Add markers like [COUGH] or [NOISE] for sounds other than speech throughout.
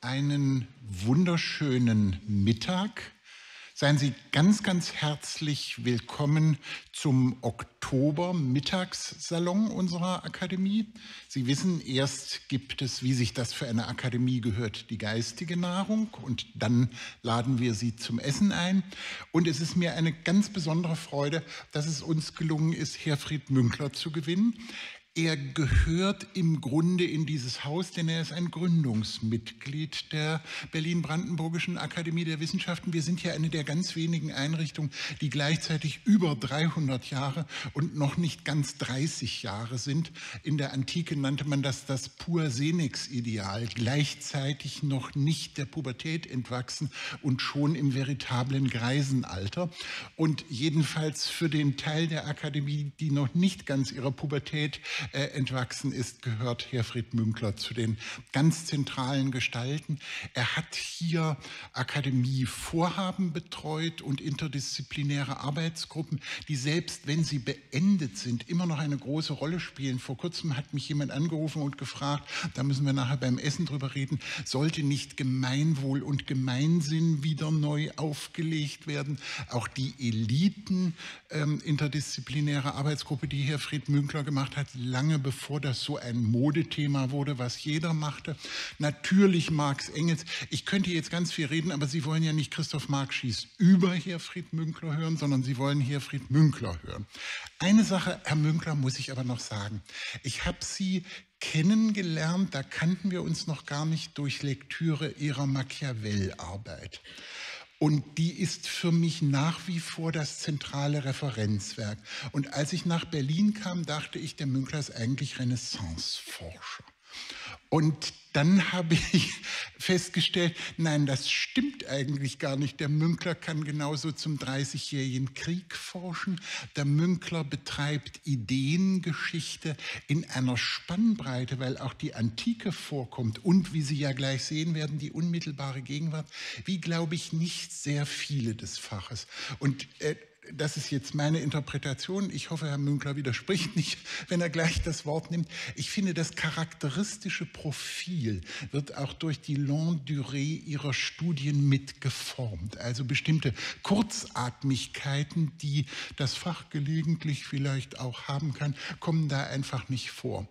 einen wunderschönen Mittag. Seien Sie ganz, ganz herzlich willkommen zum Oktober-Mittagssalon unserer Akademie. Sie wissen, erst gibt es, wie sich das für eine Akademie gehört, die geistige Nahrung und dann laden wir Sie zum Essen ein. Und es ist mir eine ganz besondere Freude, dass es uns gelungen ist, Herfried Münkler zu gewinnen er gehört im Grunde in dieses Haus, denn er ist ein Gründungsmitglied der Berlin-Brandenburgischen Akademie der Wissenschaften. Wir sind ja eine der ganz wenigen Einrichtungen, die gleichzeitig über 300 Jahre und noch nicht ganz 30 Jahre sind. In der Antike nannte man das das Pur-Senex-Ideal, gleichzeitig noch nicht der Pubertät entwachsen und schon im veritablen Greisenalter. Und jedenfalls für den Teil der Akademie, die noch nicht ganz ihrer Pubertät äh, entwachsen ist, gehört Herfried Münkler zu den ganz zentralen Gestalten. Er hat hier Akademievorhaben betreut und interdisziplinäre Arbeitsgruppen, die selbst wenn sie beendet sind, immer noch eine große Rolle spielen. Vor kurzem hat mich jemand angerufen und gefragt, da müssen wir nachher beim Essen drüber reden, sollte nicht Gemeinwohl und Gemeinsinn wieder neu aufgelegt werden? Auch die Eliten ähm, interdisziplinäre Arbeitsgruppe, die Herfried Münkler gemacht hat, lange bevor das so ein Modethema wurde, was jeder machte. Natürlich Marx Engels. Ich könnte jetzt ganz viel reden, aber Sie wollen ja nicht Christoph Marx schießt über Herfried Münkler hören, sondern Sie wollen Herfried Münkler hören. Eine Sache, Herr Münkler, muss ich aber noch sagen. Ich habe Sie kennengelernt, da kannten wir uns noch gar nicht durch Lektüre Ihrer Machiavell-Arbeit. Und die ist für mich nach wie vor das zentrale Referenzwerk. Und als ich nach Berlin kam, dachte ich, der Münkler ist eigentlich Renaissanceforscher. Und dann [LAUGHS] habe ich festgestellt, nein, das stimmt eigentlich gar nicht. Der Münkler kann genauso zum 30-jährigen Krieg forschen. Der Münkler betreibt Ideengeschichte in einer Spannbreite, weil auch die Antike vorkommt und, wie Sie ja gleich sehen werden, die unmittelbare Gegenwart, wie, glaube ich, nicht sehr viele des Faches. Und äh, das ist jetzt meine Interpretation, ich hoffe, Herr Münkler widerspricht nicht, [LAUGHS] wenn er gleich das Wort nimmt, ich finde, das charakteristische Profil wird auch durch die Longue Durée ihrer Studien mitgeformt. Also bestimmte Kurzatmigkeiten, die das Fach gelegentlich vielleicht auch haben kann, kommen da einfach nicht vor.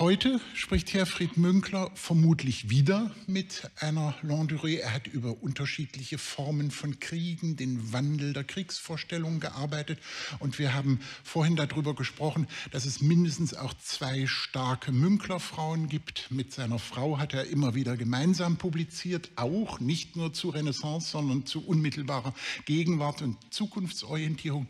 Heute spricht Herfried Münkler vermutlich wieder mit einer Landurée. Er hat über unterschiedliche Formen von Kriegen, den Wandel der Kriegsvorstellungen gearbeitet. Und wir haben vorhin darüber gesprochen, dass es mindestens auch zwei starke Münklerfrauen gibt. Mit seiner Frau hat er immer wieder gemeinsam publiziert, auch nicht nur zu Renaissance, sondern zu unmittelbarer Gegenwart und Zukunftsorientierung.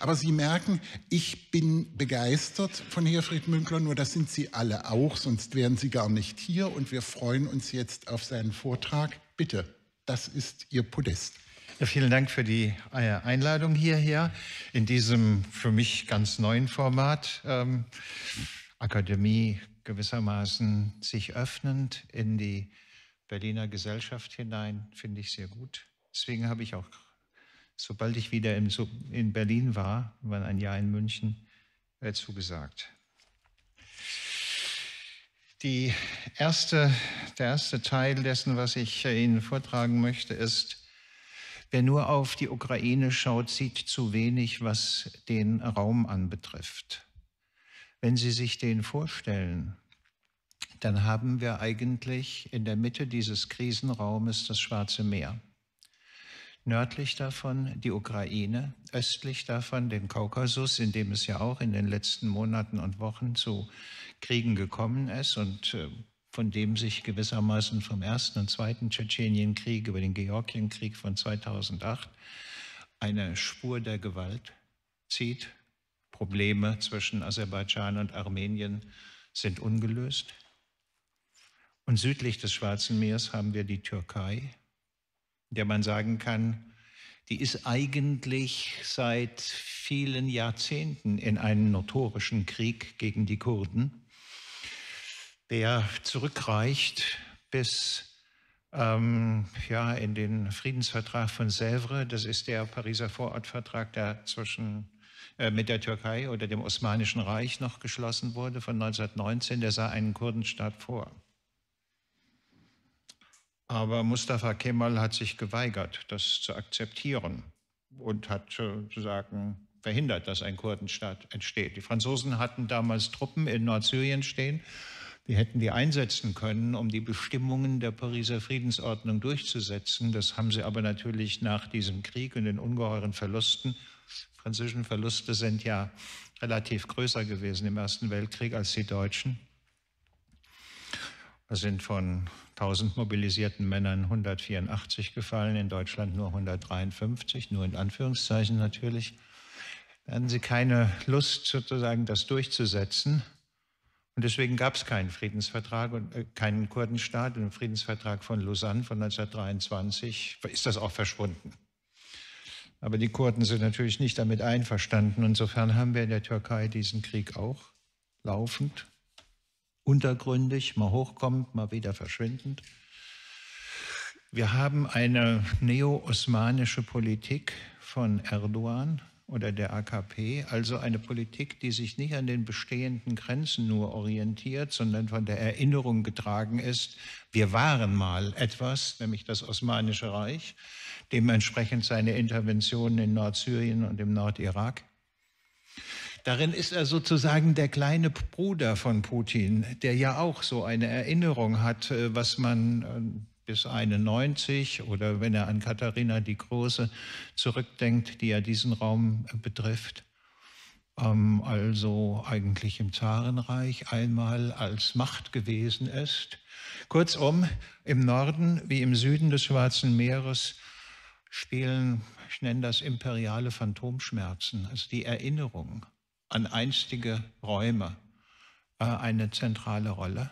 Aber Sie merken, ich bin begeistert von Herfried Münkler, nur das sind Sie alle alle auch, sonst wären Sie gar nicht hier. Und wir freuen uns jetzt auf seinen Vortrag. Bitte, das ist Ihr Podest. Ja, vielen Dank für die äh, Einladung hierher in diesem für mich ganz neuen Format. Ähm, Akademie gewissermaßen sich öffnend in die Berliner Gesellschaft hinein, finde ich sehr gut. Deswegen habe ich auch, sobald ich wieder in Berlin war, war ein Jahr in München, äh, zugesagt. Die erste, der erste Teil dessen, was ich äh, Ihnen vortragen möchte, ist, wer nur auf die Ukraine schaut, sieht zu wenig, was den Raum anbetrifft. Wenn Sie sich den vorstellen, dann haben wir eigentlich in der Mitte dieses Krisenraumes das Schwarze Meer. Nördlich davon die Ukraine, östlich davon den Kaukasus, in dem es ja auch in den letzten Monaten und Wochen zu Kriegen gekommen ist und äh, von dem sich gewissermaßen vom ersten und zweiten Tschetschenienkrieg über den Georgienkrieg von 2008 eine Spur der Gewalt zieht. Probleme zwischen Aserbaidschan und Armenien sind ungelöst. Und südlich des Schwarzen Meeres haben wir die Türkei, der man sagen kann, die ist eigentlich seit vielen Jahrzehnten in einen notorischen Krieg gegen die Kurden der zurückreicht bis ähm, ja, in den Friedensvertrag von Sèvres. Das ist der Pariser Vorortvertrag, der zwischen äh, mit der Türkei oder dem Osmanischen Reich noch geschlossen wurde von 1919, der sah einen Kurdenstaat vor. Aber Mustafa Kemal hat sich geweigert, das zu akzeptieren und hat sozusagen verhindert, dass ein Kurdenstaat entsteht. Die Franzosen hatten damals Truppen in Nordsyrien stehen wir hätten die einsetzen können, um die Bestimmungen der Pariser Friedensordnung durchzusetzen. Das haben sie aber natürlich nach diesem Krieg und den ungeheuren Verlusten, französischen Verluste sind ja relativ größer gewesen im Ersten Weltkrieg als die deutschen. Da sind von 1000 mobilisierten Männern 184 gefallen, in Deutschland nur 153, nur in Anführungszeichen natürlich. Dann hatten sie keine Lust, sozusagen das durchzusetzen. Und deswegen gab es keinen Friedensvertrag und äh, keinen Kurdenstaat. Und im Friedensvertrag von Lausanne von 1923 ist das auch verschwunden. Aber die Kurden sind natürlich nicht damit einverstanden. Insofern haben wir in der Türkei diesen Krieg auch laufend, untergründig, mal hochkommend, mal wieder verschwindend. Wir haben eine neo-osmanische Politik von Erdogan, oder der AKP, also eine Politik, die sich nicht an den bestehenden Grenzen nur orientiert, sondern von der Erinnerung getragen ist, wir waren mal etwas, nämlich das Osmanische Reich, dementsprechend seine Interventionen in Nordsyrien und im Nordirak. Darin ist er sozusagen der kleine Bruder von Putin, der ja auch so eine Erinnerung hat, äh, was man ähm, bis 91 oder wenn er an Katharina die Große zurückdenkt, die ja diesen Raum betrifft. Ähm, also eigentlich im Zarenreich einmal als Macht gewesen ist. Kurzum, im Norden wie im Süden des Schwarzen Meeres spielen, ich nenne das imperiale Phantomschmerzen, also die Erinnerung an einstige Räume, äh, eine zentrale Rolle.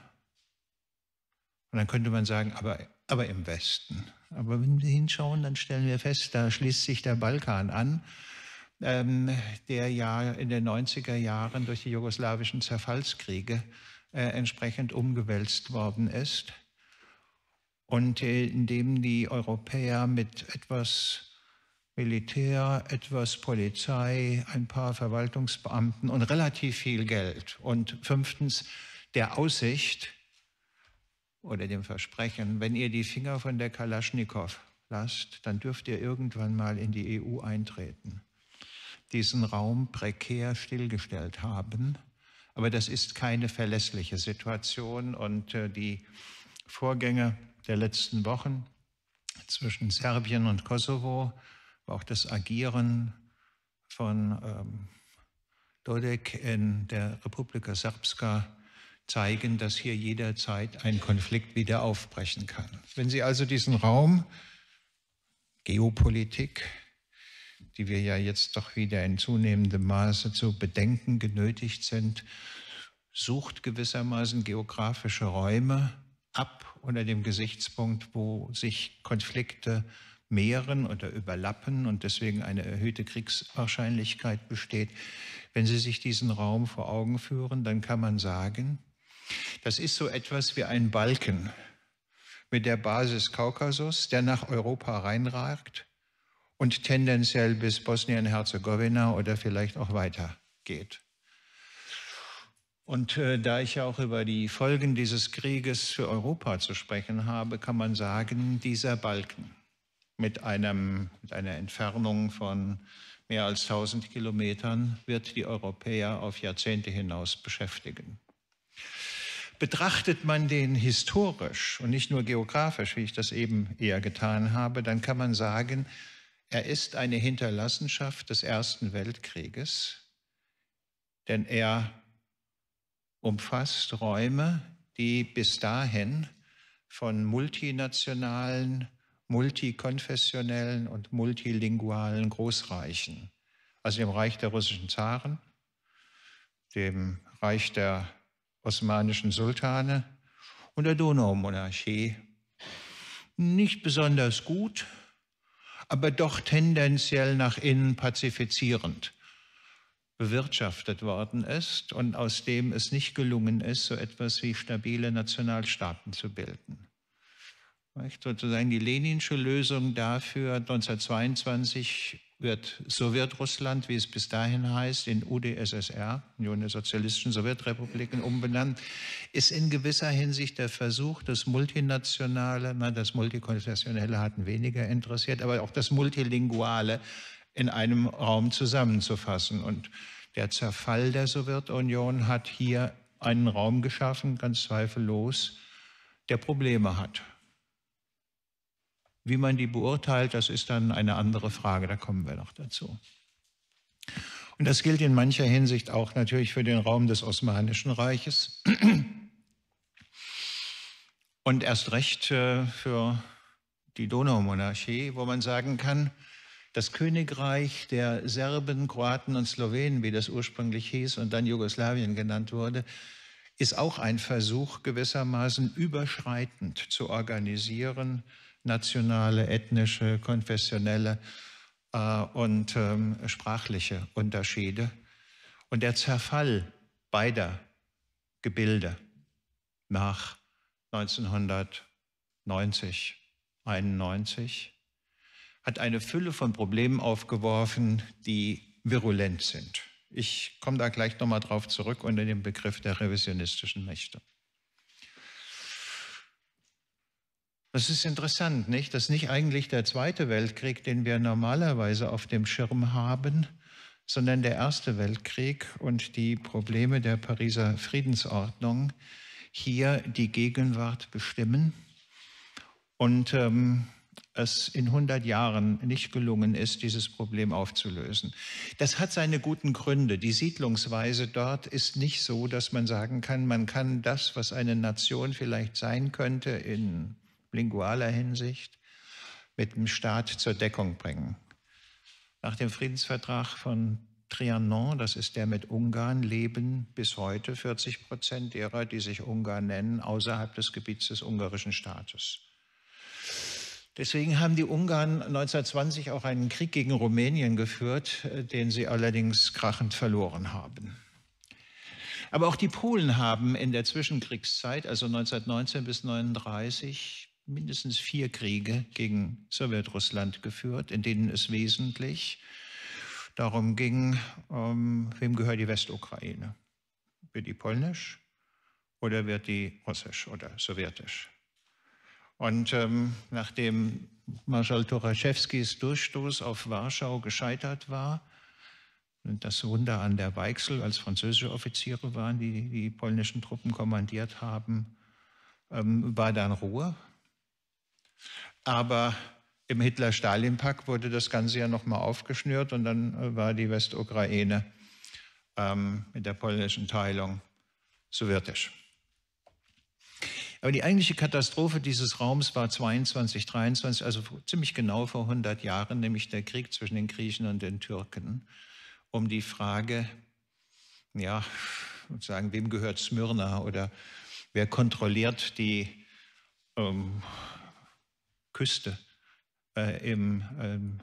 Und dann könnte man sagen, aber aber im Westen. Aber wenn wir hinschauen, dann stellen wir fest, da schließt sich der Balkan an, ähm, der ja in den 90er Jahren durch die jugoslawischen Zerfallskriege äh, entsprechend umgewälzt worden ist und äh, in dem die Europäer mit etwas Militär, etwas Polizei, ein paar Verwaltungsbeamten und relativ viel Geld und fünftens der Aussicht, oder dem Versprechen, wenn ihr die Finger von der Kalaschnikow lasst, dann dürft ihr irgendwann mal in die EU eintreten, diesen Raum prekär stillgestellt haben. Aber das ist keine verlässliche Situation und äh, die Vorgänge der letzten Wochen zwischen Serbien und Kosovo, auch das Agieren von ähm, Dodek in der Republika Srpska zeigen, dass hier jederzeit ein Konflikt wieder aufbrechen kann. Wenn Sie also diesen Raum Geopolitik, die wir ja jetzt doch wieder in zunehmendem Maße zu bedenken genötigt sind, sucht gewissermaßen geografische Räume ab unter dem Gesichtspunkt, wo sich Konflikte mehren oder überlappen und deswegen eine erhöhte Kriegswahrscheinlichkeit besteht. Wenn Sie sich diesen Raum vor Augen führen, dann kann man sagen, das ist so etwas wie ein Balken mit der Basis Kaukasus, der nach Europa reinragt und tendenziell bis Bosnien-Herzegowina oder vielleicht auch weiter geht. Und äh, da ich ja auch über die Folgen dieses Krieges für Europa zu sprechen habe, kann man sagen, dieser Balken mit, einem, mit einer Entfernung von mehr als 1000 Kilometern wird die Europäer auf Jahrzehnte hinaus beschäftigen. Betrachtet man den historisch und nicht nur geografisch, wie ich das eben eher getan habe, dann kann man sagen, er ist eine Hinterlassenschaft des Ersten Weltkrieges, denn er umfasst Räume, die bis dahin von multinationalen, multikonfessionellen und multilingualen Großreichen, also dem Reich der russischen Zaren, dem Reich der osmanischen Sultane und der Donaumonarchie. Nicht besonders gut, aber doch tendenziell nach innen pazifizierend bewirtschaftet worden ist und aus dem es nicht gelungen ist, so etwas wie stabile Nationalstaaten zu bilden. Sozusagen die Leninsche Lösung dafür 1922 wird Sowjetrussland, wie es bis dahin heißt, in UdSSR, Union der Sozialistischen Sowjetrepubliken, umbenannt, ist in gewisser Hinsicht der Versuch, das Multinationale, na, das Multikonfessionelle hatten weniger interessiert, aber auch das Multilinguale in einem Raum zusammenzufassen. Und der Zerfall der Sowjetunion hat hier einen Raum geschaffen, ganz zweifellos, der Probleme hat. Wie man die beurteilt, das ist dann eine andere Frage, da kommen wir noch dazu. Und das gilt in mancher Hinsicht auch natürlich für den Raum des Osmanischen Reiches und erst recht äh, für die Donaumonarchie, wo man sagen kann, das Königreich der Serben, Kroaten und Slowenen, wie das ursprünglich hieß und dann Jugoslawien genannt wurde, ist auch ein Versuch gewissermaßen überschreitend zu organisieren, nationale, ethnische, konfessionelle äh, und ähm, sprachliche Unterschiede und der Zerfall beider Gebilde nach 1990, 91 hat eine Fülle von Problemen aufgeworfen, die virulent sind. Ich komme da gleich nochmal drauf zurück unter dem Begriff der revisionistischen Mächte. Das ist interessant, nicht? Das ist nicht eigentlich der Zweite Weltkrieg, den wir normalerweise auf dem Schirm haben, sondern der Erste Weltkrieg und die Probleme der Pariser Friedensordnung hier die Gegenwart bestimmen und ähm, es in 100 Jahren nicht gelungen ist, dieses Problem aufzulösen. Das hat seine guten Gründe. Die Siedlungsweise dort ist nicht so, dass man sagen kann, man kann das, was eine Nation vielleicht sein könnte in lingualer Hinsicht mit dem Staat zur Deckung bringen. Nach dem Friedensvertrag von Trianon, das ist der mit Ungarn, leben bis heute 40 Prozent derer, die sich Ungarn nennen, außerhalb des Gebiets des ungarischen Staates. Deswegen haben die Ungarn 1920 auch einen Krieg gegen Rumänien geführt, äh, den sie allerdings krachend verloren haben. Aber auch die Polen haben in der Zwischenkriegszeit, also 1919 bis 1939, mindestens vier Kriege gegen Sowjetrussland geführt, in denen es wesentlich darum ging, ähm, wem gehört die Westukraine? Wird die polnisch oder wird die russisch oder sowjetisch? Und ähm, nachdem Marschall Toraschewskis Durchstoß auf Warschau gescheitert war, und das Wunder an der Weichsel, als französische Offiziere waren, die die polnischen Truppen kommandiert haben, ähm, war dann Ruhe. Aber im Hitler-Stalin-Pakt wurde das Ganze ja nochmal aufgeschnürt und dann äh, war die Westukraine ähm, mit der polnischen Teilung sowjetisch. Aber die eigentliche Katastrophe dieses Raums war 22, 23, also ziemlich genau vor 100 Jahren, nämlich der Krieg zwischen den Griechen und den Türken, um die Frage, ja, sagen, wem gehört Smyrna oder wer kontrolliert die ähm, Küste äh, im ähm,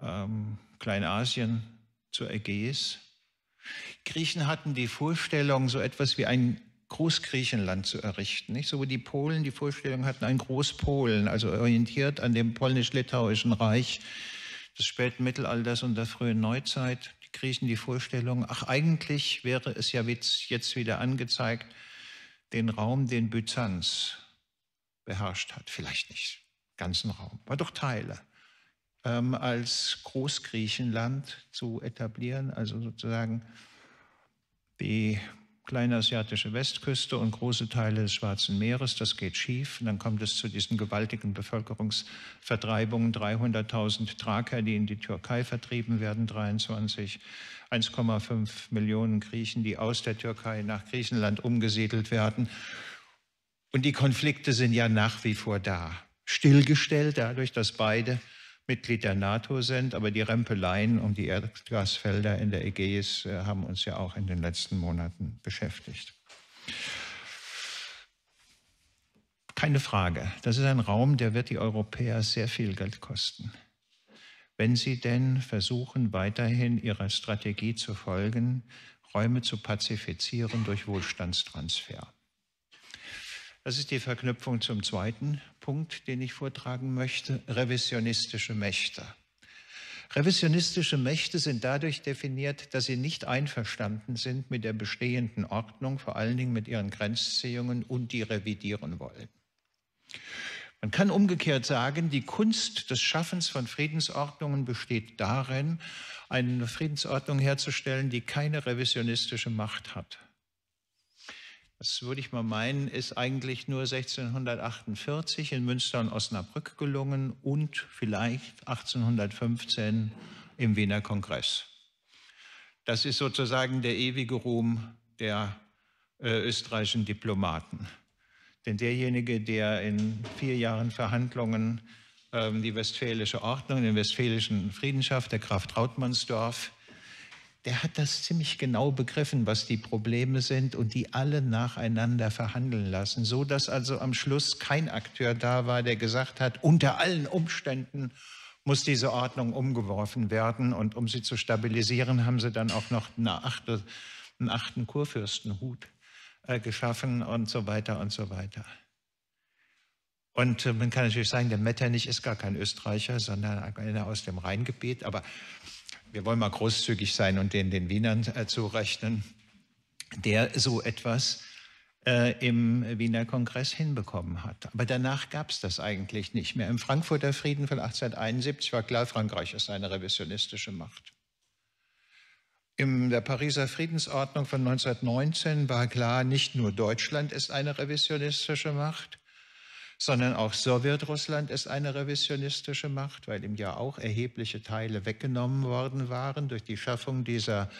ähm, Kleinasien zur Ägäis. Griechen hatten die Vorstellung, so etwas wie ein Großgriechenland zu errichten. Nicht? So wie die Polen die Vorstellung hatten, ein Großpolen, also orientiert an dem polnisch-litauischen Reich des späten Mittelalters und der frühen Neuzeit. Die Griechen die Vorstellung, ach eigentlich wäre es ja jetzt wieder angezeigt, den Raum, den Byzanz beherrscht hat. Vielleicht nicht ganzen Raum, war doch Teile, ähm, als Großgriechenland zu etablieren, also sozusagen die kleinasiatische Westküste und große Teile des Schwarzen Meeres. Das geht schief. Und dann kommt es zu diesen gewaltigen Bevölkerungsvertreibungen. 300.000 Thraker, die in die Türkei vertrieben werden, 23. 1,5 Millionen Griechen, die aus der Türkei nach Griechenland umgesiedelt werden. Und die Konflikte sind ja nach wie vor da stillgestellt, dadurch, dass beide Mitglied der NATO sind. Aber die Rempeleien um die Erdgasfelder in der Ägäis äh, haben uns ja auch in den letzten Monaten beschäftigt. Keine Frage, das ist ein Raum, der wird die Europäer sehr viel Geld kosten. Wenn sie denn versuchen, weiterhin ihrer Strategie zu folgen, Räume zu pazifizieren durch Wohlstandstransfer. Das ist die Verknüpfung zum zweiten Punkt, den ich vortragen möchte, revisionistische Mächte. Revisionistische Mächte sind dadurch definiert, dass sie nicht einverstanden sind mit der bestehenden Ordnung, vor allen Dingen mit ihren Grenzziehungen und die revidieren wollen. Man kann umgekehrt sagen, die Kunst des Schaffens von Friedensordnungen besteht darin, eine Friedensordnung herzustellen, die keine revisionistische Macht hat das würde ich mal meinen, ist eigentlich nur 1648 in Münster und Osnabrück gelungen und vielleicht 1815 im Wiener Kongress. Das ist sozusagen der ewige Ruhm der äh, österreichischen Diplomaten. Denn derjenige, der in vier Jahren Verhandlungen ähm, die westfälische Ordnung, den westfälischen Friedenschaft der Graf Trautmannsdorf der hat das ziemlich genau begriffen, was die Probleme sind und die alle nacheinander verhandeln lassen, so dass also am Schluss kein Akteur da war, der gesagt hat, unter allen Umständen muss diese Ordnung umgeworfen werden und um sie zu stabilisieren, haben sie dann auch noch eine achte, einen achten Kurfürstenhut äh, geschaffen und so weiter und so weiter. Und äh, man kann natürlich sagen, der Metternich ist gar kein Österreicher, sondern einer aus dem Rheingebiet. Aber wir wollen mal großzügig sein und den, den Wienern äh, zurechnen, der so etwas äh, im Wiener Kongress hinbekommen hat. Aber danach gab es das eigentlich nicht mehr. Im Frankfurter Frieden von 1871 war klar, Frankreich ist eine revisionistische Macht. In der Pariser Friedensordnung von 1919 war klar, nicht nur Deutschland ist eine revisionistische Macht, sondern auch Sowjetrussland ist eine revisionistische Macht, weil ihm ja auch erhebliche Teile weggenommen worden waren durch die Schaffung dieser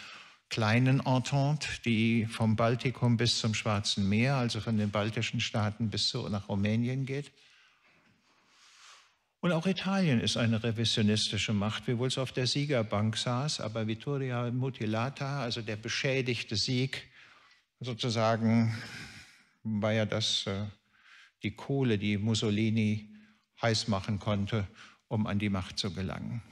kleinen Entente, die vom Baltikum bis zum Schwarzen Meer, also von den baltischen Staaten bis zu, nach Rumänien geht. Und auch Italien ist eine revisionistische Macht, wiewohl es auf der Siegerbank saß, aber Vittoria Mutilata, also der beschädigte Sieg, sozusagen war ja das äh, die Kohle, die Mussolini heiß machen konnte, um an die Macht zu gelangen.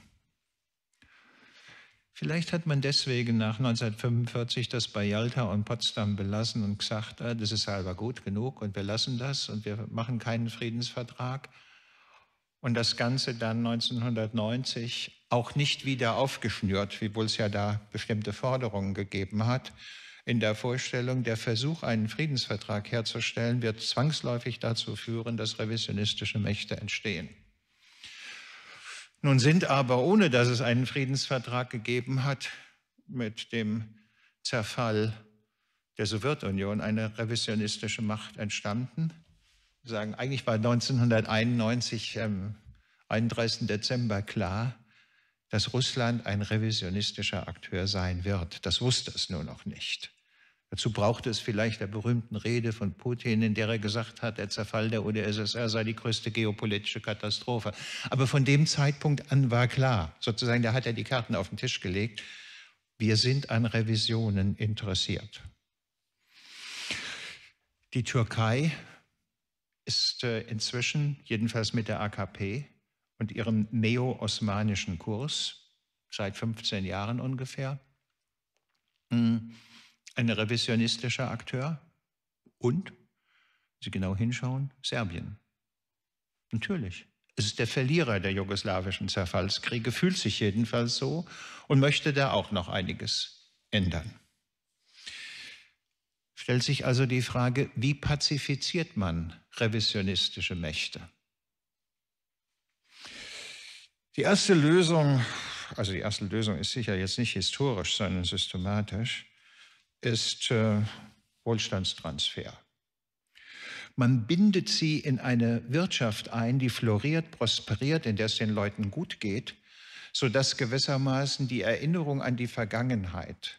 Vielleicht hat man deswegen nach 1945 das bei Yalta und Potsdam belassen und gesagt, ah, das ist halber gut genug und wir lassen das und wir machen keinen Friedensvertrag. Und das Ganze dann 1990 auch nicht wieder aufgeschnürt, wiewohl es ja da bestimmte Forderungen gegeben hat, in der Vorstellung, der Versuch, einen Friedensvertrag herzustellen, wird zwangsläufig dazu führen, dass revisionistische Mächte entstehen. Nun sind aber, ohne dass es einen Friedensvertrag gegeben hat, mit dem Zerfall der Sowjetunion eine revisionistische Macht entstanden. sagen, eigentlich war 1991 ähm, 31. Dezember klar, dass Russland ein revisionistischer Akteur sein wird. Das wusste es nur noch nicht. Dazu brauchte es vielleicht der berühmten Rede von Putin, in der er gesagt hat, der Zerfall der UdSSR sei die größte geopolitische Katastrophe. Aber von dem Zeitpunkt an war klar, sozusagen, da hat er die Karten auf den Tisch gelegt, wir sind an Revisionen interessiert. Die Türkei ist äh, inzwischen, jedenfalls mit der AKP und ihrem neo-osmanischen Kurs, seit 15 Jahren ungefähr, hm, ein revisionistischer Akteur und, wenn Sie genau hinschauen, Serbien. Natürlich. Es ist der Verlierer der jugoslawischen Zerfallskriege, fühlt sich jedenfalls so und möchte da auch noch einiges ändern. Stellt sich also die Frage, wie pazifiziert man revisionistische Mächte? Die erste Lösung, also die erste Lösung ist sicher jetzt nicht historisch, sondern systematisch, ist äh, Wohlstandstransfer. Man bindet sie in eine Wirtschaft ein, die floriert, prosperiert, in der es den Leuten gut geht, sodass gewissermaßen die Erinnerung an die Vergangenheit,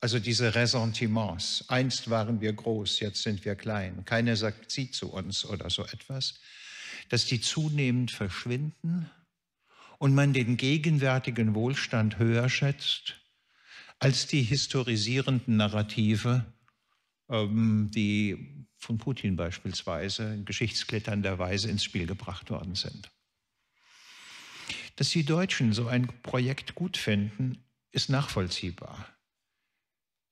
also diese Ressentiments, einst waren wir groß, jetzt sind wir klein, keiner sagt sie zu uns oder so etwas, dass die zunehmend verschwinden und man den gegenwärtigen Wohlstand höher schätzt als die historisierenden Narrative, ähm, die von Putin beispielsweise in geschichtskletternder Weise ins Spiel gebracht worden sind. Dass die Deutschen so ein Projekt gut finden, ist nachvollziehbar.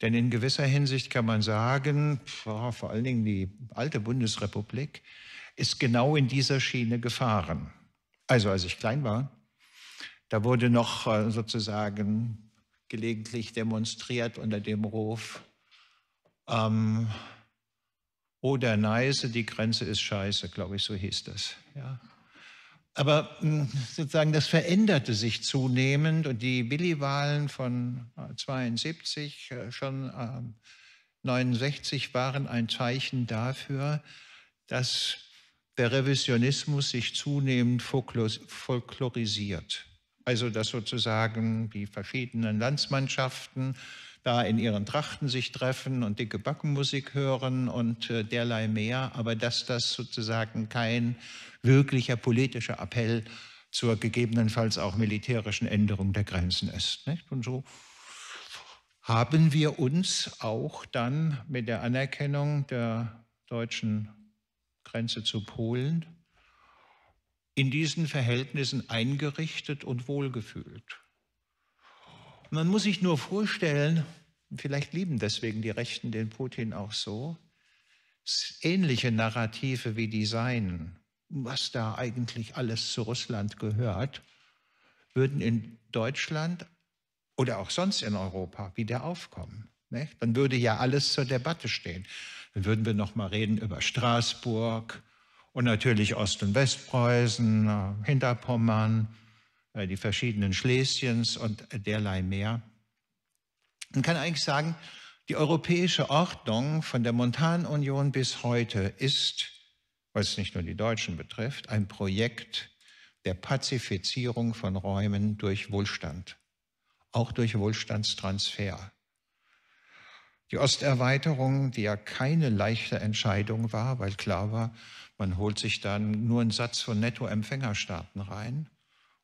Denn in gewisser Hinsicht kann man sagen, vor allen Dingen die alte Bundesrepublik ist genau in dieser Schiene gefahren. Also als ich klein war, da wurde noch äh, sozusagen gelegentlich demonstriert unter dem Ruf, ähm, oh der die Grenze ist scheiße, glaube ich, so hieß das. Ja. Aber hm, sozusagen das veränderte sich zunehmend und die Billy-Wahlen von 72, äh, äh, schon 69 ähm, waren ein Zeichen dafür, dass der Revisionismus sich zunehmend folklorisiert. Also dass sozusagen die verschiedenen Landsmannschaften da in ihren Trachten sich treffen und dicke Backenmusik hören und äh, derlei mehr, aber dass das sozusagen kein wirklicher politischer Appell zur gegebenenfalls auch militärischen Änderung der Grenzen ist. Nicht? Und so haben wir uns auch dann mit der Anerkennung der deutschen Grenze zu Polen in diesen Verhältnissen eingerichtet und wohlgefühlt. Man muss sich nur vorstellen, vielleicht lieben deswegen die Rechten den Putin auch so, ähnliche Narrative wie die seinen, was da eigentlich alles zu Russland gehört, würden in Deutschland oder auch sonst in Europa wieder aufkommen. Nicht? Dann würde ja alles zur Debatte stehen. Dann würden wir noch mal reden über Straßburg, und natürlich Ost- und Westpreußen, äh, Hinterpommern, äh, die verschiedenen Schlesiens und derlei mehr. Man kann eigentlich sagen, die europäische Ordnung von der Montanunion bis heute ist, was nicht nur die Deutschen betrifft, ein Projekt der Pazifizierung von Räumen durch Wohlstand, auch durch Wohlstandstransfer. Die Osterweiterung, die ja keine leichte Entscheidung war, weil klar war, man holt sich dann nur einen Satz von Nettoempfängerstaaten rein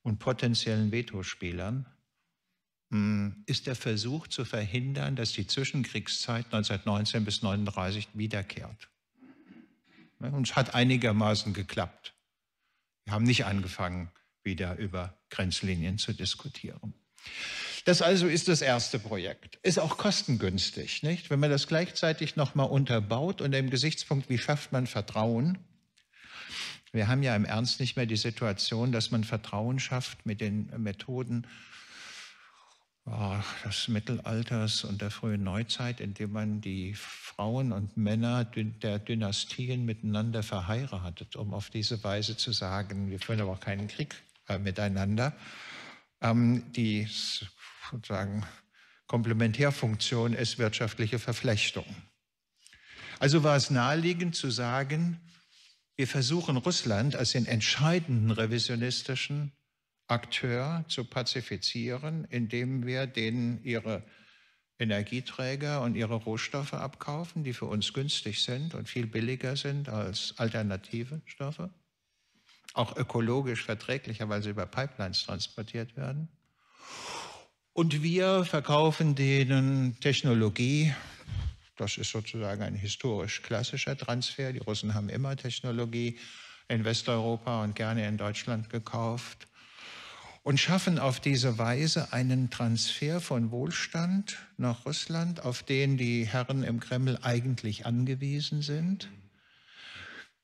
und potenziellen Vetospielern. Hm, ist der Versuch zu verhindern, dass die Zwischenkriegszeit 1919 bis 1939 wiederkehrt. Ne, und es hat einigermaßen geklappt. Wir haben nicht angefangen, wieder über Grenzlinien zu diskutieren. Das also ist das erste Projekt. Ist auch kostengünstig, nicht? Wenn man das gleichzeitig nochmal unterbaut und im Gesichtspunkt, wie schafft man Vertrauen, wir haben ja im Ernst nicht mehr die Situation, dass man Vertrauen schafft mit den Methoden oh, des Mittelalters und der frühen Neuzeit, indem man die Frauen und Männer der Dynastien miteinander verheiratet, um auf diese Weise zu sagen, wir führen aber auch keinen Krieg äh, miteinander. Ähm, die sozusagen Komplementärfunktion ist wirtschaftliche Verflechtung. Also war es naheliegend zu sagen, wir versuchen Russland als den entscheidenden revisionistischen Akteur zu pazifizieren, indem wir denen ihre Energieträger und ihre Rohstoffe abkaufen, die für uns günstig sind und viel billiger sind als alternative Stoffe, auch ökologisch verträglicher, weil sie über Pipelines transportiert werden. Und wir verkaufen denen Technologie, das ist sozusagen ein historisch klassischer Transfer. Die Russen haben immer Technologie in Westeuropa und gerne in Deutschland gekauft und schaffen auf diese Weise einen Transfer von Wohlstand nach Russland, auf den die Herren im Kreml eigentlich angewiesen sind,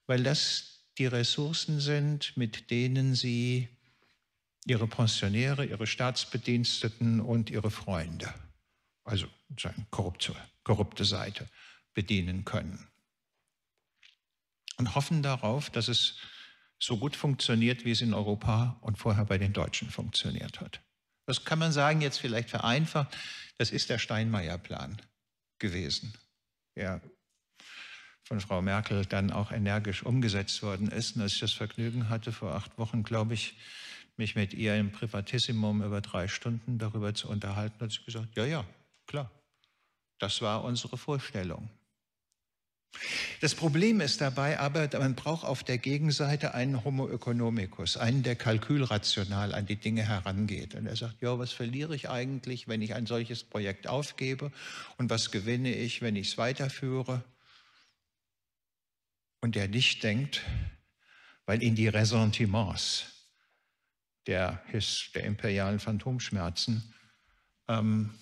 weil das die Ressourcen sind, mit denen sie ihre Pensionäre, ihre Staatsbediensteten und ihre Freunde also seine korrupte, korrupte Seite bedienen können. Und hoffen darauf, dass es so gut funktioniert, wie es in Europa und vorher bei den Deutschen funktioniert hat. Das kann man sagen, jetzt vielleicht vereinfacht, das ist der Steinmeier-Plan gewesen, der von Frau Merkel dann auch energisch umgesetzt worden ist. Und als ich das Vergnügen hatte, vor acht Wochen, glaube ich, mich mit ihr im Privatissimum über drei Stunden darüber zu unterhalten, hat sie gesagt, ja, ja, Klar, das war unsere Vorstellung. Das Problem ist dabei aber, man braucht auf der Gegenseite einen Homo economicus, einen, der kalkülrational an die Dinge herangeht. Und er sagt, ja, was verliere ich eigentlich, wenn ich ein solches Projekt aufgebe und was gewinne ich, wenn ich es weiterführe? Und der nicht denkt, weil ihn die Ressentiments der, der imperialen Phantomschmerzen ähm,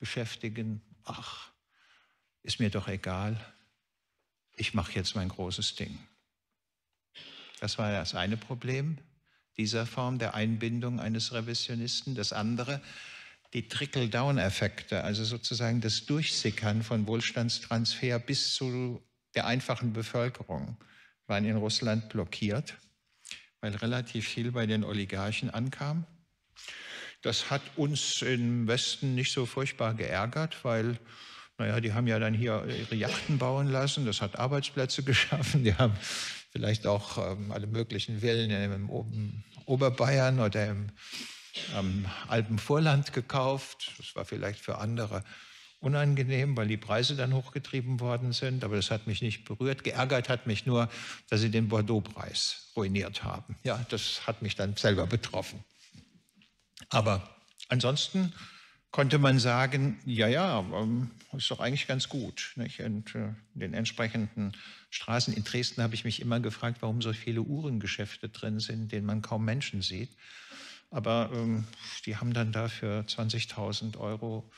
beschäftigen. Ach, ist mir doch egal. Ich mache jetzt mein großes Ding. Das war das eine Problem dieser Form der Einbindung eines Revisionisten. Das andere, die Trickle-Down-Effekte, also sozusagen das Durchsickern von Wohlstandstransfer bis zu der einfachen Bevölkerung, waren in Russland blockiert, weil relativ viel bei den Oligarchen ankam. Das hat uns im Westen nicht so furchtbar geärgert, weil naja, die haben ja dann hier ihre Yachten bauen lassen, das hat Arbeitsplätze [LAUGHS] geschaffen, die haben vielleicht auch ähm, alle möglichen Villen im Oberbayern oder im ähm, Alpenvorland gekauft. Das war vielleicht für andere unangenehm, weil die Preise dann hochgetrieben worden sind, aber das hat mich nicht berührt. Geärgert hat mich nur, dass sie den Bordeaux-Preis ruiniert haben. Ja, das hat mich dann selber betroffen. Aber ansonsten konnte man sagen, ja, ja, ähm, ist doch eigentlich ganz gut. Nicht? Und äh, den entsprechenden Straßen in Dresden habe ich mich immer gefragt, warum so viele Uhrengeschäfte drin sind, denen man kaum Menschen sieht. Aber ähm, die haben dann dafür 20.000 Euro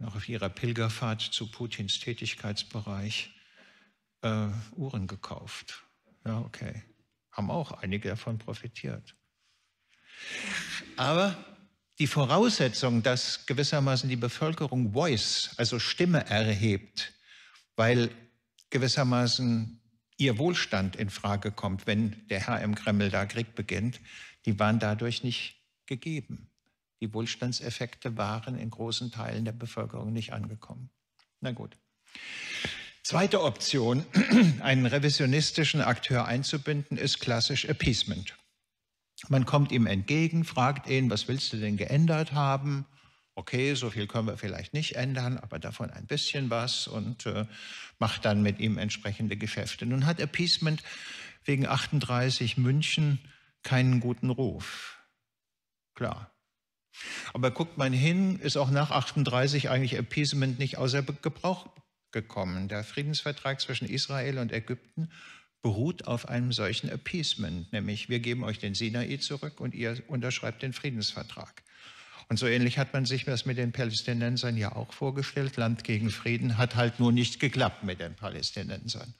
noch auf ihrer Pilgerfahrt zu Putins Tätigkeitsbereich äh, Uhren gekauft. Ja, okay. Haben auch einige davon profitiert. Aber die Voraussetzung, dass gewissermaßen die Bevölkerung Voice, also Stimme erhebt, weil gewissermaßen ihr Wohlstand in Frage kommt, wenn der Herr im Kreml da Krieg beginnt, die waren dadurch nicht gegeben. Die Wohlstandseffekte waren in großen Teilen der Bevölkerung nicht angekommen. Na gut. Zweite Option, [CLEARS THROAT] einen revisionistischen Akteur einzubinden, ist klassisch Appeasement. Man kommt ihm entgegen, fragt ihn, was willst du denn geändert haben? Okay, so viel können wir vielleicht nicht ändern, aber davon ein bisschen was und äh, macht dann mit ihm entsprechende Geschäfte. Nun hat Appeasement wegen 38 München keinen guten Ruf. Klar. Aber guckt man hin, ist auch nach 38 eigentlich Appeasement nicht außer Gebrauch gekommen. Der Friedensvertrag zwischen Israel und Ägypten beruht auf einem solchen Appeasement, nämlich wir geben euch den Sinai zurück und ihr unterschreibt den Friedensvertrag. Und so ähnlich hat man sich das mit den Palästinensern ja auch vorgestellt. Land gegen Frieden hat halt nur nicht geklappt mit den Palästinensern.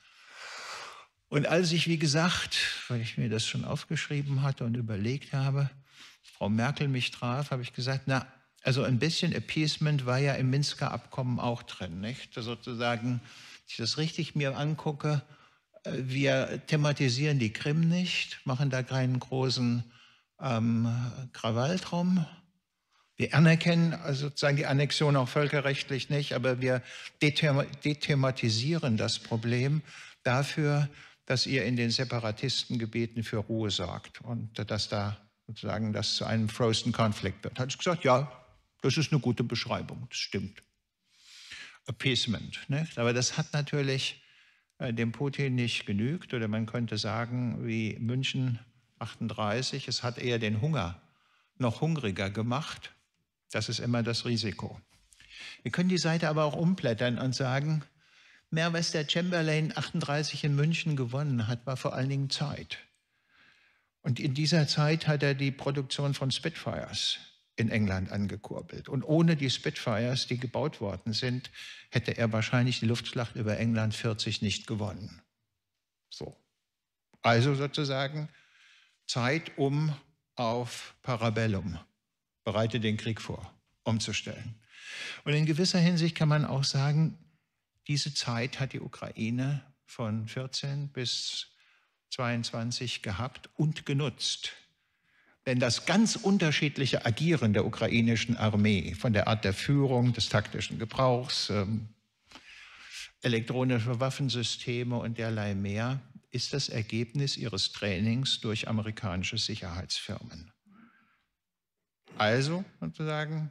Und als ich, wie gesagt, weil ich mir das schon aufgeschrieben hatte und überlegt habe, Frau Merkel mich traf, habe ich gesagt, na, also ein bisschen Appeasement war ja im Minsker Abkommen auch drin, nicht? Sozusagen, wenn ich das richtig mir angucke, wir thematisieren die Krim nicht, machen da keinen großen ähm, Krawall drum. Wir anerkennen also sozusagen die Annexion auch völkerrechtlich nicht, aber wir dethematisieren das Problem dafür, dass ihr in den Separatistengebieten für Ruhe sorgt und dass da sozusagen das zu einem Frozen Konflikt wird. Hat ich gesagt, ja, das ist eine gute Beschreibung, das stimmt. Appeasement. Ne? Aber das hat natürlich äh, dem Putin nicht genügt. Oder man könnte sagen, wie München 38, es hat eher den Hunger noch hungriger gemacht. Das ist immer das Risiko. Wir können die Seite aber auch umblättern und sagen, mehr was der Chamberlain 38 in München gewonnen hat, war vor allen Dingen Zeit. Und in dieser Zeit hat er die Produktion von Spitfires in England angekurbelt. Und ohne die Spitfires, die gebaut worden sind, hätte er wahrscheinlich die Luftschlacht über England 40 nicht gewonnen. So. Also sozusagen Zeit, um auf Parabellum, bereite den Krieg vor, umzustellen. Und in gewisser Hinsicht kann man auch sagen, diese Zeit hat die Ukraine von 14 bis 22 gehabt und genutzt. Denn das ganz unterschiedliche Agieren der ukrainischen Armee, von der Art der Führung, des taktischen Gebrauchs, ähm, elektronische Waffensysteme und derlei mehr, ist das Ergebnis ihres Trainings durch amerikanische Sicherheitsfirmen. Also sozusagen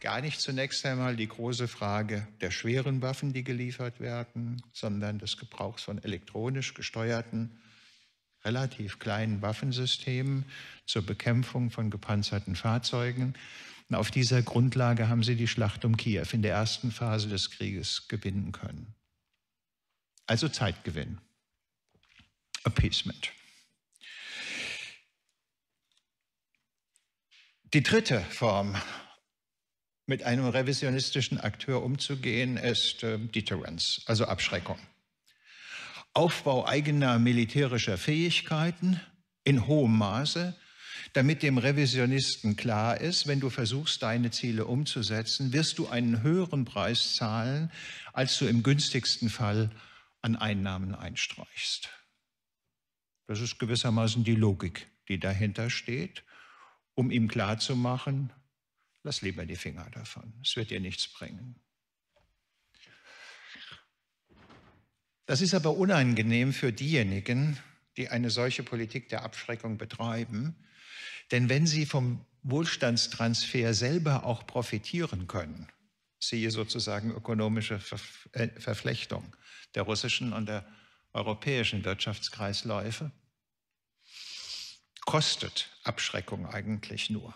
gar nicht zunächst einmal die große Frage der schweren Waffen, die geliefert werden, sondern des Gebrauchs von elektronisch gesteuerten Waffen relativ kleinen Waffensystemen zur Bekämpfung von gepanzerten Fahrzeugen. Und auf dieser Grundlage haben sie die Schlacht um Kiew in der ersten Phase des Krieges gewinnen können. Also Zeitgewinn. Appeasement. Die dritte Form, mit einem revisionistischen Akteur umzugehen, ist äh, Deterrence, also Abschreckung. Aufbau eigener militärischer Fähigkeiten in hohem Maße, damit dem Revisionisten klar ist, wenn du versuchst, deine Ziele umzusetzen, wirst du einen höheren Preis zahlen, als du im günstigsten Fall an Einnahmen einstreichst. Das ist gewissermaßen die Logik, die dahinter steht, um ihm klarzumachen, lass lieber die Finger davon, es wird dir nichts bringen. Das ist aber unangenehm für diejenigen, die eine solche Politik der Abschreckung betreiben. Denn wenn sie vom Wohlstandstransfer selber auch profitieren können, siehe sozusagen ökonomische äh, Verflechtung der russischen und der europäischen Wirtschaftskreisläufe, kostet Abschreckung eigentlich nur.